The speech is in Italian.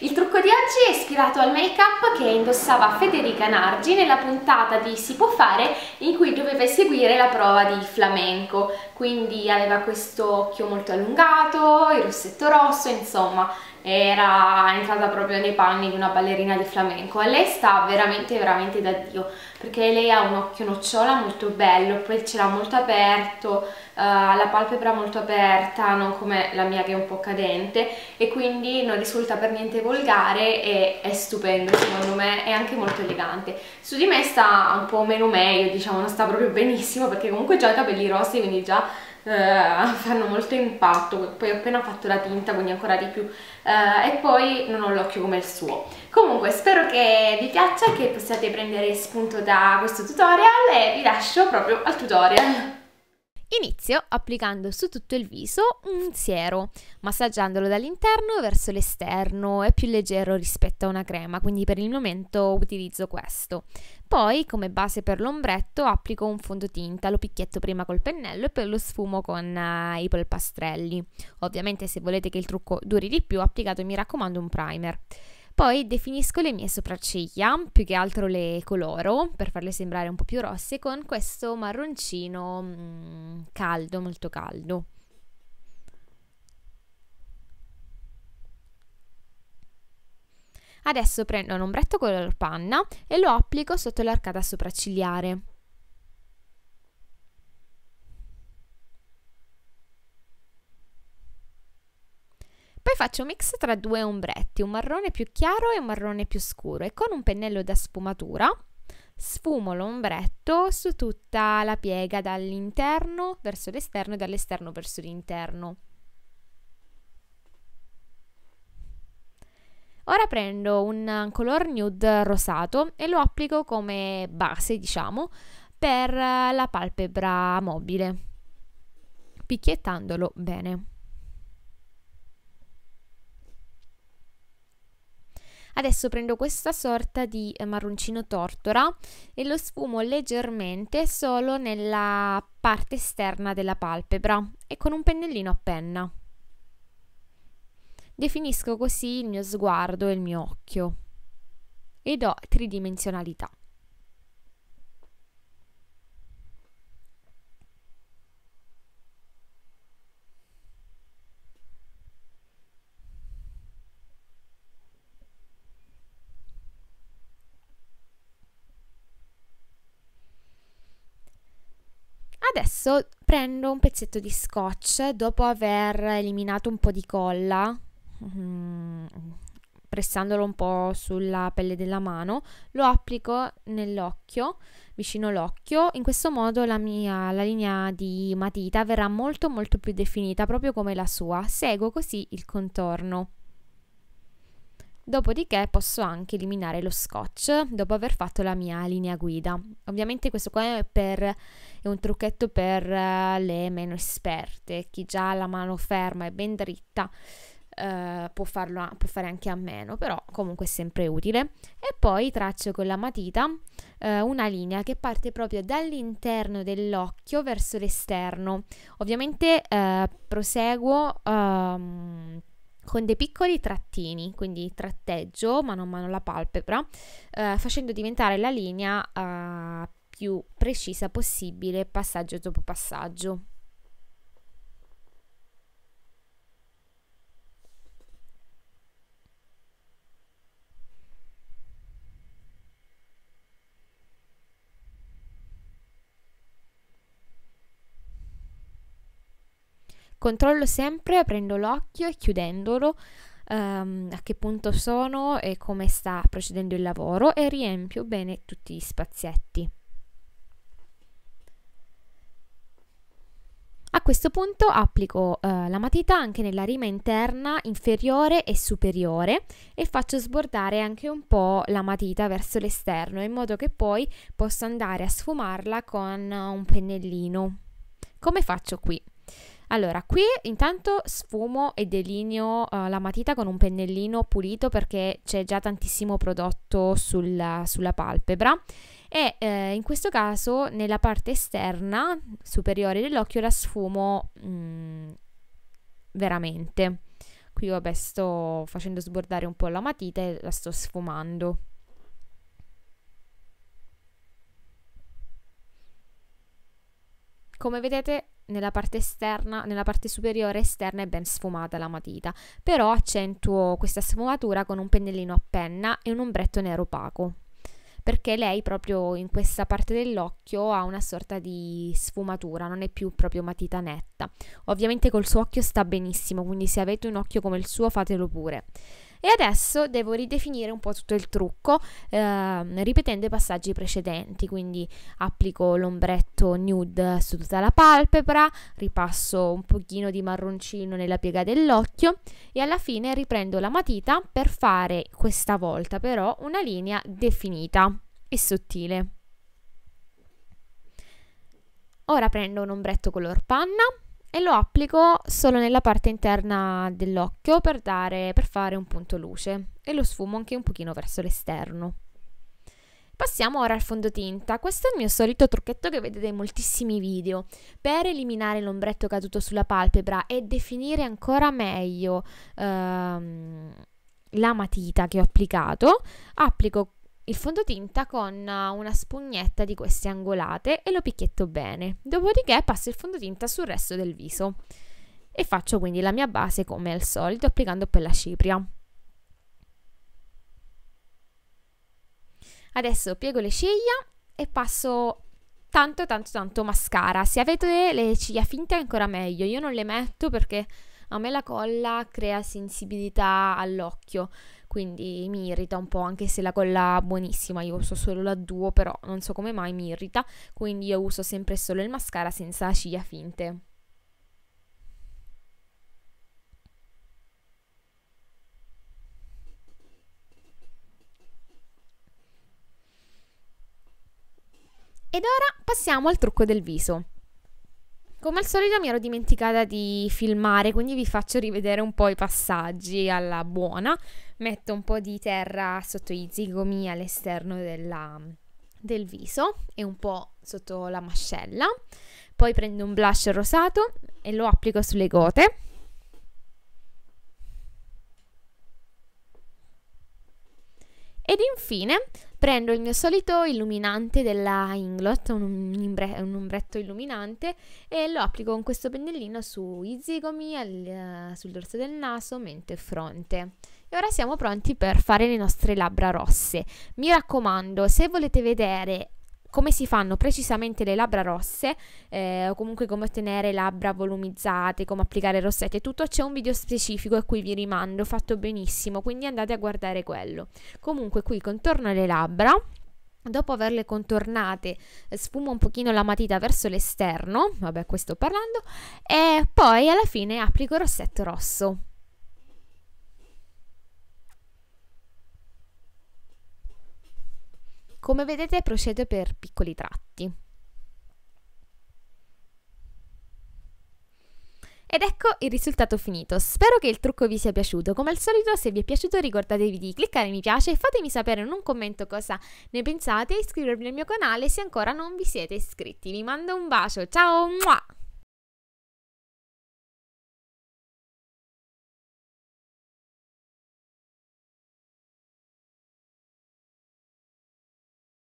Il trucco di oggi è ispirato al make-up che indossava Federica Nargi nella puntata di Si può fare in cui doveva eseguire la prova di flamenco, quindi aveva questo occhio molto allungato, il rossetto rosso, insomma era entrata proprio nei panni di una ballerina di flamenco e lei sta veramente veramente da Dio perché lei ha un occhio nocciola molto bello, poi ce l'ha molto aperto, eh, ha uh, la palpebra molto aperta, non come la mia che è un po' cadente e quindi non risulta per niente volgare e è stupendo secondo me, è anche molto elegante. Su di me sta un po' meno meglio, diciamo, non sta proprio benissimo perché comunque già i capelli rossi quindi già eh, fanno molto impatto, poi ho appena fatto la tinta quindi ancora di più eh, e poi non ho l'occhio come il suo. Comunque spero che vi piaccia, che possiate prendere spunto da questo tutorial e vi lascio proprio al tutorial. Inizio applicando su tutto il viso un siero, massaggiandolo dall'interno verso l'esterno, è più leggero rispetto a una crema, quindi per il momento utilizzo questo. Poi come base per l'ombretto applico un fondotinta, lo picchietto prima col pennello e poi lo sfumo con uh, i polpastrelli. Ovviamente se volete che il trucco duri di più applicate mi raccomando un primer. Poi definisco le mie sopracciglia, più che altro le coloro per farle sembrare un po' più rosse con questo marroncino mm, caldo, molto caldo. Adesso prendo un ombretto color panna e lo applico sotto l'arcata sopraccigliare. faccio un mix tra due ombretti, un marrone più chiaro e un marrone più scuro e con un pennello da sfumatura sfumo l'ombretto su tutta la piega dall'interno verso l'esterno e dall'esterno verso l'interno. Ora prendo un color nude rosato e lo applico come base, diciamo, per la palpebra mobile, picchiettandolo bene. Adesso prendo questa sorta di eh, marroncino tortora e lo sfumo leggermente solo nella parte esterna della palpebra e con un pennellino a penna. Definisco così il mio sguardo e il mio occhio e do tridimensionalità. Adesso prendo un pezzetto di scotch dopo aver eliminato un po' di colla, mm, pressandolo un po' sulla pelle della mano, lo applico nell'occhio, vicino l'occhio. In questo modo la, mia, la linea di matita verrà molto molto più definita, proprio come la sua. Seguo così il contorno. Dopodiché posso anche eliminare lo scotch dopo aver fatto la mia linea guida. Ovviamente questo qua è, per, è un trucchetto per eh, le meno esperte, chi già ha la mano ferma e ben dritta eh, può, farlo, può, fare anche a meno, però comunque è sempre utile. E poi traccio con la matita eh, una linea che parte proprio dall'interno dell'occhio verso l'esterno. Ovviamente eh, proseguo... Ehm, con dei piccoli trattini, quindi tratteggio mano a mano la palpebra, eh, facendo diventare la linea eh, più precisa possibile passaggio dopo passaggio. Controllo sempre, aprendo l'occhio e chiudendolo um, a che punto sono e come sta procedendo il lavoro e riempio bene tutti gli spazietti. A questo punto applico eh, la matita anche nella rima interna inferiore e superiore e faccio sbordare anche un po' la matita verso l'esterno in modo che poi posso andare a sfumarla con un pennellino. Come faccio qui? Allora, qui intanto sfumo e delineo uh, la matita con un pennellino pulito perché c'è già tantissimo prodotto sulla, sulla palpebra e eh, in questo caso nella parte esterna superiore dell'occhio la sfumo mh, mm, veramente. Qui vabbè sto facendo sbordare un po' la matita e la sto sfumando. Come vedete nella parte esterna, nella parte superiore esterna è ben sfumata la matita, però accentuo questa sfumatura con un pennellino a penna e un ombretto nero opaco, perché lei proprio in questa parte dell'occhio ha una sorta di sfumatura, non è più proprio matita netta. Ovviamente col suo occhio sta benissimo, quindi se avete un occhio come il suo fatelo pure. E adesso devo ridefinire un po' tutto il trucco eh, ripetendo i passaggi precedenti, quindi applico l'ombretto nude su tutta la palpebra, ripasso un pochino di marroncino nella piega dell'occhio e alla fine riprendo la matita per fare questa volta però una linea definita e sottile. Ora prendo un ombretto color panna e lo applico solo nella parte interna dell'occhio per, dare, per fare un punto luce e lo sfumo anche un pochino verso l'esterno. Passiamo ora al fondotinta, questo è il mio solito trucchetto che vedete in moltissimi video per eliminare l'ombretto caduto sulla palpebra e definire ancora meglio ehm, la matita che ho applicato, applico il fondotinta con eh, una spugnetta di queste angolate e lo picchietto bene. Dopodiché passo il fondotinta sul resto del viso e faccio quindi la mia base come al solito applicando poi la cipria. Adesso piego le ciglia e passo tanto tanto tanto mascara. Se avete le ciglia finte ancora meglio, io non le metto perché a me la colla crea sensibilità all'occhio, quindi mi irrita un po', anche se la colla è buonissima, io uso solo la duo, però non so come mai mi irrita, quindi io uso sempre solo il mascara senza ciglia finte. Ed ora passiamo al trucco del viso. Come al solito mi ero dimenticata di filmare, quindi vi faccio rivedere un po' i passaggi alla buona. Metto un po' di terra sotto i zigomi all'esterno della, del viso e un po' sotto la mascella. Poi prendo un blush rosato e lo applico sulle gote. Ed infine prendo il mio solito illuminante della Inglot, un, un, un ombretto illuminante, e lo applico con questo pennellino sui zigomi, al, uh, sul dorso del naso, mente e fronte. E ora siamo pronti per fare le nostre labbra rosse. Mi raccomando, se volete vedere come si fanno precisamente le labbra rosse eh, o comunque come ottenere labbra volumizzate, come applicare rossetti e tutto c'è un video specifico a cui vi rimando, fatto benissimo, quindi andate a guardare quello. Comunque qui contorno le labbra, Dopo averle contornate, eh, sfumo un pochino la matita verso l'esterno, vabbè questo parlando, e poi alla fine applico rossetto rosso. Come vedete procede per piccoli tratti. Ed ecco il risultato finito, spero che il trucco vi sia piaciuto, come al solito se vi è piaciuto ricordatevi di cliccare mi piace e fatemi sapere in un commento cosa ne pensate e iscrivervi al mio canale se ancora non vi siete iscritti, vi mando un bacio, ciao! Mua!